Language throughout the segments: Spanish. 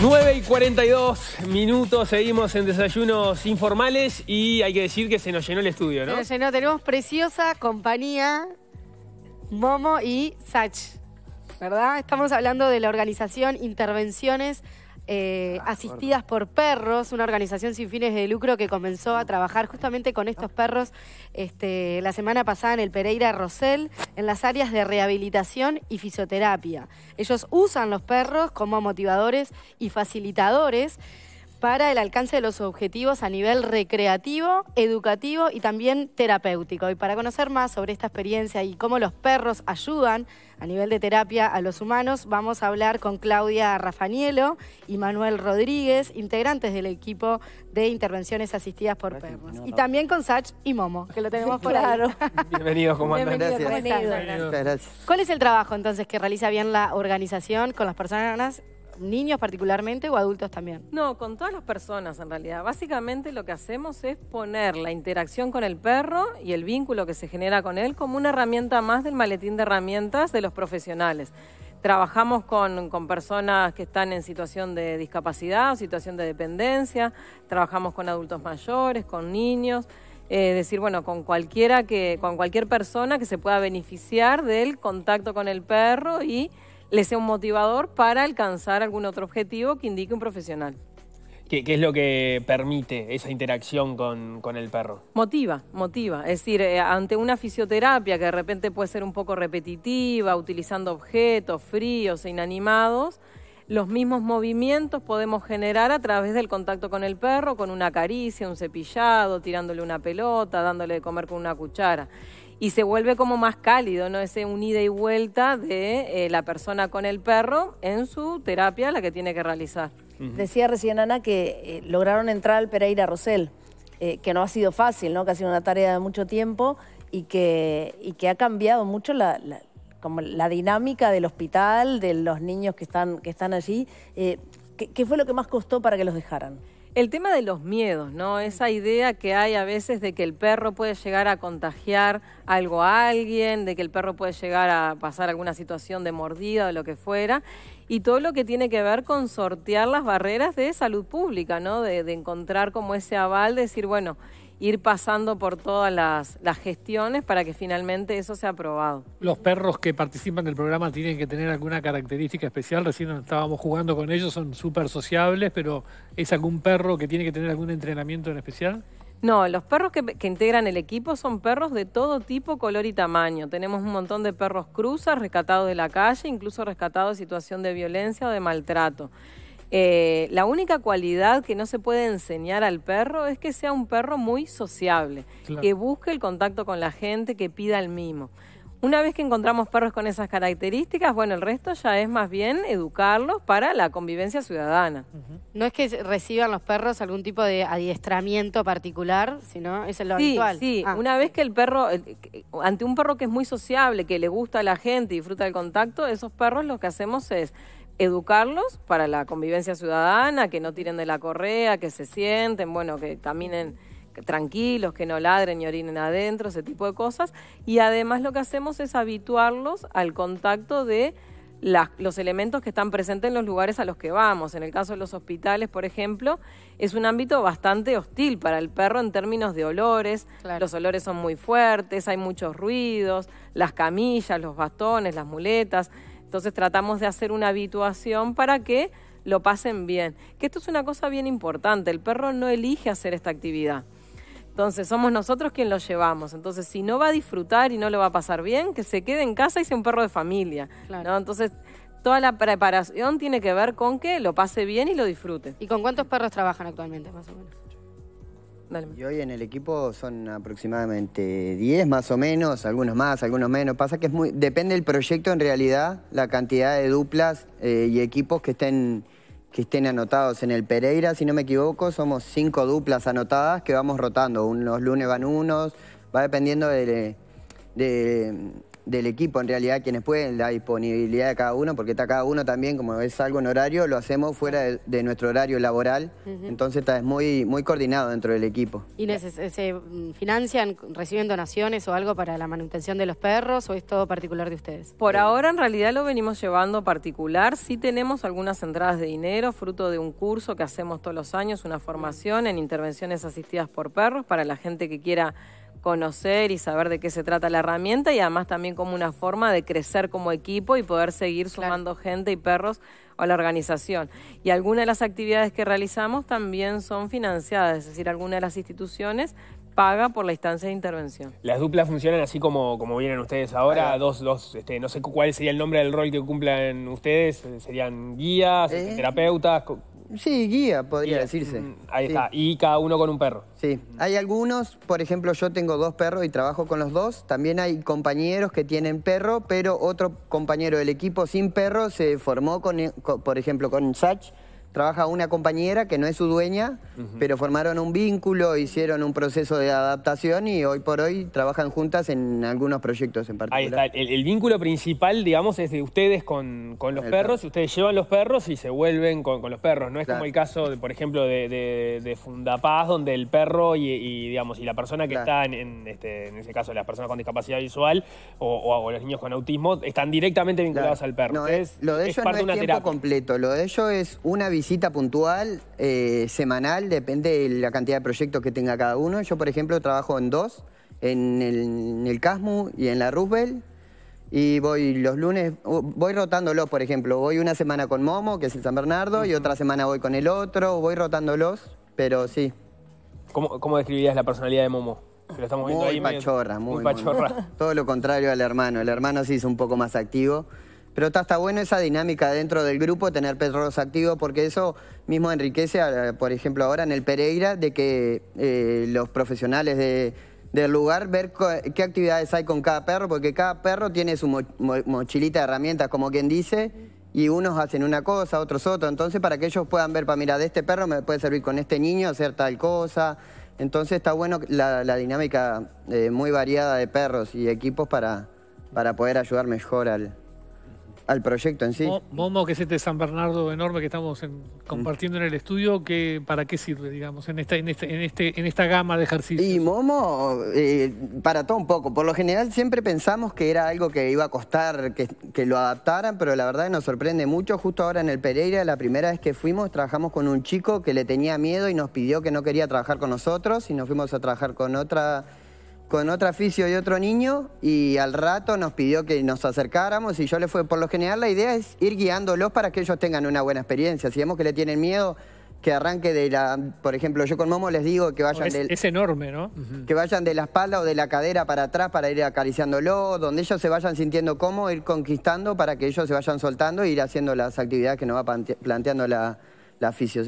9 y 42 minutos, seguimos en desayunos informales y hay que decir que se nos llenó el estudio, ¿no? Se nos llenó, tenemos preciosa compañía, Momo y Sach, ¿verdad? Estamos hablando de la organización Intervenciones eh, asistidas por perros, una organización sin fines de lucro que comenzó a trabajar justamente con estos perros este, la semana pasada en el Pereira Rosell, en las áreas de rehabilitación y fisioterapia. Ellos usan los perros como motivadores y facilitadores para el alcance de los objetivos a nivel recreativo, educativo y también terapéutico. Y para conocer más sobre esta experiencia y cómo los perros ayudan a nivel de terapia a los humanos, vamos a hablar con Claudia Rafanielo y Manuel Rodríguez, integrantes del equipo de intervenciones asistidas por perros. Y también con Sach y Momo, que lo tenemos por ahí. Bienvenidos, ¿cómo andan? Gracias. Gracias. ¿Cuál es el trabajo entonces que realiza bien la organización con las personas niños particularmente o adultos también? No, con todas las personas en realidad. Básicamente lo que hacemos es poner la interacción con el perro y el vínculo que se genera con él como una herramienta más del maletín de herramientas de los profesionales. Trabajamos con, personas que están en situación de discapacidad, o situación de dependencia, trabajamos con adultos mayores, con niños, es decir, bueno, con cualquiera que, con cualquier persona que se pueda beneficiar del contacto con el perro y le sea un motivador para alcanzar algún otro objetivo que indique un profesional. ¿Qué, es lo que permite esa interacción con, el perro? Motiva, motiva. Es decir, eh, ante una fisioterapia que de repente puede ser un poco repetitiva, utilizando objetos fríos e inanimados, los mismos movimientos podemos generar a través del contacto con el perro, con una caricia, un cepillado, tirándole una pelota, dándole de comer con una cuchara y se vuelve como más cálido, ¿no? Ese un ida y vuelta de eh, la persona con el perro en su terapia, la que tiene que realizar. Decía recién Ana que eh, lograron entrar al Pereira Rosell, eh, que no ha sido fácil, ¿no? Que ha sido una tarea de mucho tiempo y que, que ha cambiado mucho la, como la dinámica del hospital, de los niños que están, que están allí. ¿Qué fue lo que más costó para que los dejaran? El tema de los miedos, ¿no? Mm. Esa idea que hay a veces de que el perro puede llegar a contagiar algo a alguien, de que el perro puede llegar a pasar alguna situación de mordida o lo que fuera, y todo lo que tiene que ver con sortear las barreras de salud pública, ¿no? De, de encontrar como ese aval, de decir, bueno, ir pasando por todas las, gestiones para que finalmente eso sea aprobado. Los perros que participan del programa tienen que tener alguna característica especial. Recién estábamos jugando con ellos, son súper sociables, pero ¿es algún perro que tiene que tener algún entrenamiento en especial? No, los perros que, que, integran el equipo son perros de todo tipo, color y tamaño. Tenemos un montón de perros cruzas, rescatados de la calle, incluso rescatados de situación de violencia o de maltrato. Eh, la única cualidad que no se puede enseñar al perro es que sea un perro muy sociable, que busque el contacto con la gente, que pida el mimo. Una vez que encontramos perros con esas características, bueno, el resto ya es más bien educarlos para la convivencia ciudadana. No es que reciban los perros algún tipo de adiestramiento particular, sino es lo habitual. Sí, ah. una vez que el perro, ante un perro que es muy sociable, que le gusta a la gente y disfruta del contacto, esos perros lo que hacemos es educarlos para la convivencia ciudadana, que no tiren de la correa, que se sienten, bueno, que caminen tranquilos, que no ladren y orinen adentro, ese tipo de cosas. Y además lo que hacemos es habituarlos al contacto de los elementos que están presentes en los lugares a los que vamos. En el caso de los hospitales, por ejemplo, es un ámbito bastante hostil para el perro en términos de olores. Los olores son muy fuertes, hay muchos ruidos, las camillas, los bastones, las muletas. Entonces tratamos de hacer una habituación para que lo pasen bien. Que esto es una cosa bien importante, el perro no elige hacer esta actividad. Entonces somos nosotros quien lo llevamos. Entonces si no va a disfrutar y no lo va a pasar bien, que se quede en casa y sea un perro de familia. Entonces toda la preparación tiene que ver con que lo pase bien y lo disfrute. ¿Y con cuántos perros trabajan actualmente más o menos? Y hoy en el equipo son aproximadamente 10 más o menos, algunos más, algunos menos. Pasa que es muy depende del proyecto en realidad, la cantidad de duplas eh, y equipos que estén, que estén anotados. En el Pereira, si no me equivoco, somos 5 duplas anotadas que vamos rotando. Unos lunes van unos, va dependiendo de, de del equipo, en realidad, quienes pueden, la disponibilidad de cada uno, porque está cada uno también, como es algo en horario, lo hacemos fuera de, nuestro horario laboral, entonces está es muy, muy coordinado dentro del equipo. ¿Y eh, se financian, reciben donaciones o algo para la manutención de los perros o es todo particular de ustedes? Por ahora, en realidad, lo venimos llevando particular. Sí tenemos algunas entradas de dinero, fruto de un curso que hacemos todos los años, una formación en intervenciones asistidas por perros para la gente que quiera conocer y saber de qué se trata la herramienta y además también como una forma de crecer como equipo y poder seguir sumando gente y perros a la organización. Y algunas de las actividades que realizamos también son financiadas, es decir, alguna de las instituciones paga por la instancia de intervención. Las duplas funcionan así como, como vienen ustedes ahora, dos, dos, este, no sé cuál sería el nombre del rol que cumplan ustedes, eh, serían guías, eh. este, terapeutas, Sí, guía, podría decirse. Ahí está. Y cada uno con un perro. Sí, hay algunos, por ejemplo, yo tengo dos perros y trabajo con los dos. También hay compañeros que tienen perro, pero otro compañero del equipo sin perro se formó, con, por ejemplo, con Sach trabaja una compañera que no es su dueña, pero formaron un vínculo, hicieron un proceso de adaptación y hoy por hoy trabajan juntas en algunos proyectos en particular. Ahí está, el, vínculo principal, digamos, es de ustedes con, los perros, ustedes llevan los perros y se vuelven con, los perros, no es como el caso, por ejemplo, de, Fundapaz, donde el perro y, digamos, y la persona que está, en, este, en ese caso, las personas con discapacidad visual o, los niños con autismo, están directamente vinculados al perro. No, eh, es, lo de ellos no es tiempo completo, lo de ello es una vida visita puntual, eh, semanal, depende de la cantidad de proyectos que tenga cada uno. Yo, por ejemplo, trabajo en dos, en el, CASMU y en la Roosevelt. Y voy los lunes, voy rotándolos, por ejemplo. Voy una semana con Momo, que es el San Bernardo, y otra semana voy con el otro. Voy rotándolos, pero sí. ¿Cómo, cómo describirías la personalidad de Momo? muy, machorra, muy Todo lo contrario al hermano. El hermano sí es un poco más activo. Pero está, bueno esa dinámica dentro del grupo, tener perros activos, porque eso mismo enriquece, por ejemplo, ahora en el Pereira, de que eh, los profesionales del lugar, ver qué actividades hay con cada perro, porque cada perro tiene su mochilita de herramientas, como quien dice, y unos hacen una cosa, otros otra. Entonces, para que ellos puedan ver, para mira, de este perro me puede servir con este niño hacer tal cosa. Entonces, está bueno la, dinámica eh, muy variada de perros y equipos para, para poder ayudar mejor al, al proyecto en sí. Momo, que es este San Bernardo enorme que estamos compartiendo en el estudio, que, ¿para qué sirve, digamos, en esta, en, este, en, este, en esta gama de ejercicios? Y Momo, eh, para todo un poco. Por lo general siempre pensamos que era algo que iba a costar que, que lo adaptaran, pero la verdad nos sorprende mucho. Justo ahora en el Pereira, la primera vez que fuimos, trabajamos con un chico que le tenía miedo y nos pidió que no quería trabajar con nosotros y nos fuimos a trabajar con otra con otro aficio y otro niño y al rato nos pidió que nos acercáramos y yo le fue, por lo general la idea es ir guiándolos para que ellos tengan una buena experiencia. Si vemos que le tienen miedo, que arranque de la, por ejemplo, yo con Momo les digo que vayan... Es, enorme, ¿no? Que vayan de la espalda o de la cadera para atrás para ir acariciándolo, donde ellos se vayan sintiendo cómo ir conquistando para que ellos se vayan soltando e ir haciendo las actividades que nos va planteando la, la aficio.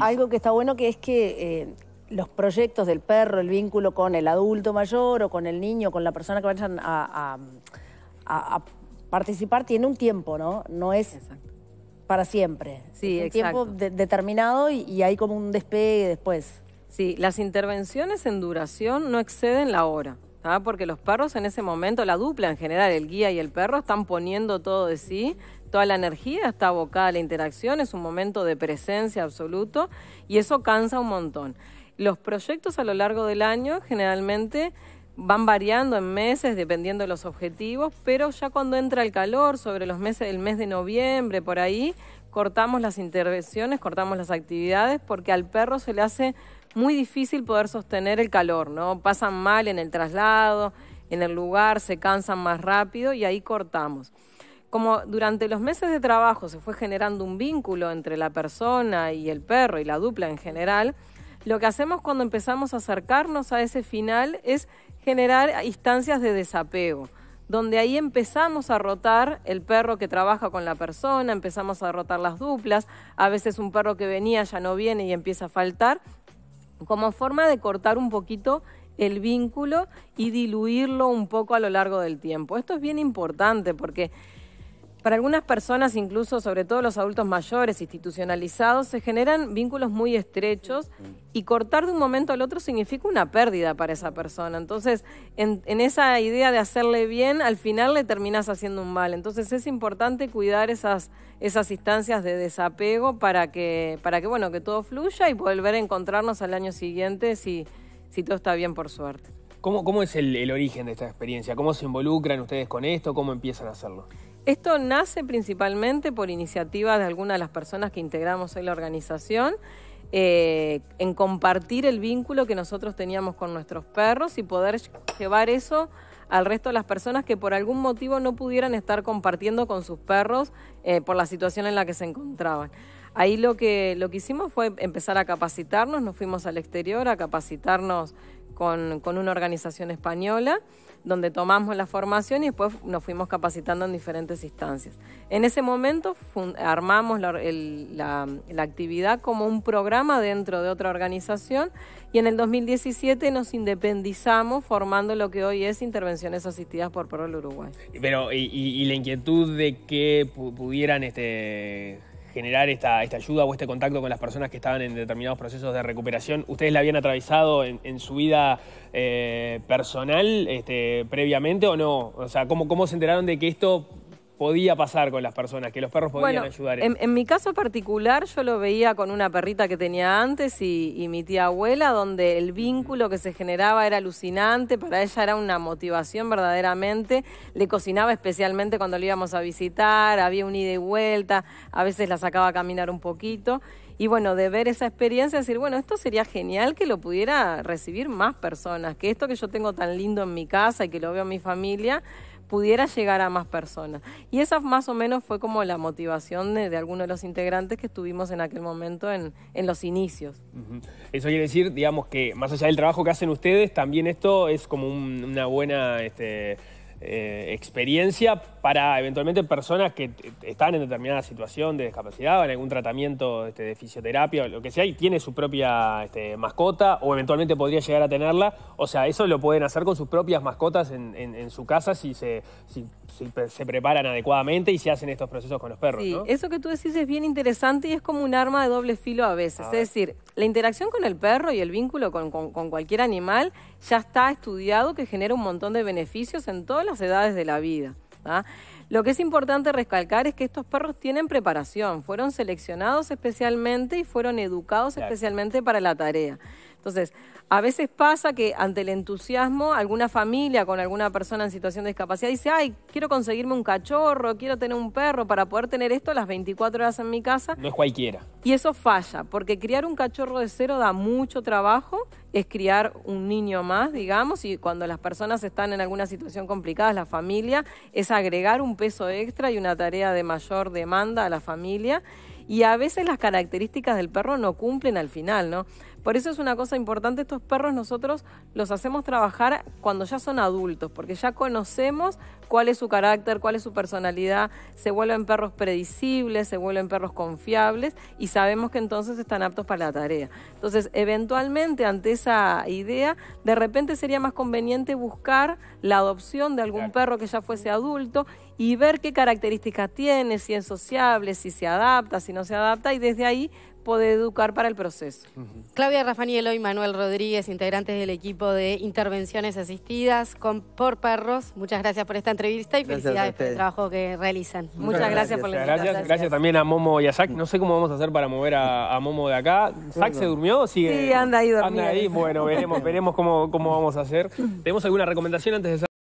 Algo que está bueno que es que eh, los proyectos del perro, el vínculo con el adulto mayor o con el niño, con la persona que vayan a, participar, tiene un tiempo, ¿no? No es para siempre. Sí, es un tiempo determinado y, hay como un despegue después. Sí, las intervenciones en duración no exceden la hora. Porque los perros en ese momento, la dupla en general, el guía y el perro, están poniendo todo de sí, toda la energía está abocada a la interacción, es un momento de presencia absoluto y eso cansa un montón. Los proyectos a lo largo del año generalmente van variando en meses dependiendo de los objetivos, pero ya cuando entra el calor, sobre los meses del mes de noviembre, por ahí, cortamos las intervenciones, cortamos las actividades, porque al perro se le hace muy difícil poder sostener el calor, ¿no? Pasan mal en el traslado, en el lugar, se cansan más rápido y ahí cortamos. Como durante los meses de trabajo se fue generando un vínculo entre la persona y el perro y la dupla en general, lo que hacemos cuando empezamos a acercarnos a ese final es generar instancias de desapego donde ahí empezamos a rotar el perro que trabaja con la persona, empezamos a rotar las duplas, a veces un perro que venía ya no viene y empieza a faltar, como forma de cortar un poquito el vínculo y diluirlo un poco a lo largo del tiempo. Esto es bien importante porque para algunas personas, incluso sobre todo los adultos mayores, institucionalizados, se generan vínculos muy estrechos y cortar de un momento al otro significa una pérdida para esa persona. Entonces, en, esa idea de hacerle bien, al final le terminas haciendo un mal. Entonces, es importante cuidar esas, esas instancias de desapego para que, para que, bueno, que todo fluya y volver a encontrarnos al año siguiente si, todo está bien, por suerte. ¿Cómo, es el origen de esta experiencia? ¿Cómo se involucran ustedes con esto? ¿Cómo empiezan a hacerlo? Esto nace principalmente por iniciativa de algunas de las personas que integramos en la organización, eh, en compartir el vínculo que nosotros teníamos con nuestros perros y poder llevar eso al resto de las personas que por algún motivo no pudieran estar compartiendo con sus perros eh, por la situación en la que se encontraban. Ahí lo que, lo que hicimos fue empezar a capacitarnos, nos fuimos al exterior a capacitarnos con una organización española donde tomamos la formación y después nos fuimos capacitando en diferentes instancias. En ese momento armamos la, actividad como un programa dentro de otra organización y en el 2017 nos independizamos formando lo que hoy es Intervenciones Asistidas por Prol Uruguay. Pero, y, y, la inquietud de que pudieran este generar esta, esta, ayuda o este contacto con las personas que estaban en determinados procesos de recuperación. ¿Ustedes la habían atravesado en, su vida eh, personal este, previamente o no? O sea, ¿cómo, ¿cómo se enteraron de que esto podía pasar con las personas, que los perros podían ayudar. En, mi caso particular, yo lo veía con una perrita que tenía antes y, mi tía abuela, donde el vínculo que se generaba era alucinante, para ella era una motivación verdaderamente, le cocinaba especialmente cuando lo íbamos a visitar, había un ida y vuelta, a veces la sacaba a caminar un poquito. Y bueno, de ver esa experiencia, decir, bueno, esto sería genial que lo pudiera recibir más personas, que esto que yo tengo tan lindo en mi casa y que lo veo en mi familia, pudiera llegar a más personas. Y esa más o menos fue como la motivación de, algunos de los integrantes que estuvimos en aquel momento en, los inicios. Eso quiere decir, digamos, que más allá del trabajo que hacen ustedes, también esto es como una buena este, eh, experiencia para eventualmente personas que están en determinada situación de discapacidad o en algún tratamiento este, de fisioterapia o lo que sea y tiene su propia este, mascota o eventualmente podría llegar a tenerla. O sea, eso lo pueden hacer con sus propias mascotas en, su casa si se, preparan adecuadamente y se hacen estos procesos con los perros. Sí, eso que tú decís es bien interesante y es como un arma de doble filo a veces. es decir, la interacción con el perro y el vínculo con cualquier animal ya está estudiado que genera un montón de beneficios en todas las edades de la vida. Lo que es importante recalcar es que estos perros tienen preparación, fueron seleccionados especialmente y fueron educados especialmente para la tarea. Entonces, a veces pasa que ante el entusiasmo, alguna familia con alguna persona en situación de discapacidad dice, ay, quiero conseguirme un cachorro, quiero tener un perro para poder tener esto las 24 horas en mi casa. No es cualquiera. Y eso falla, porque criar un cachorro de cero da mucho trabajo, es criar un niño más, digamos, y cuando las personas están en alguna situación complicada, la familia, es agregar un peso extra y una tarea de mayor demanda a la familia y a veces las características del perro no cumplen al final, ¿no? Por eso es una cosa importante, estos perros nosotros los hacemos trabajar cuando ya son adultos, porque ya conocemos cuál es su carácter, cuál es su personalidad, se vuelven perros predecibles, se vuelven perros confiables y sabemos que entonces están aptos para la tarea. Entonces, eventualmente ante esa idea, de repente sería más conveniente buscar la adopción de algún perro que ya fuese adulto y ver qué características tiene, si es sociable, si se adapta, si no se adapta, y desde ahí poder educar para el proceso. Claudia Rafanielo y Manuel Rodríguez, integrantes del equipo de intervenciones asistidas con, por perros, muchas gracias por esta entrevista y felicidades por el trabajo que realizan. Muchas, gracias, por la invitación. Gracias, también a Momo y a Zach. No sé cómo vamos a hacer para mover a, Momo de acá. ¿Zach se durmió? Sigue, sí, anda ahí dormido. Anda ahí, bueno, veremos, veremos cómo, cómo vamos a hacer. ¿Tenemos alguna recomendación antes de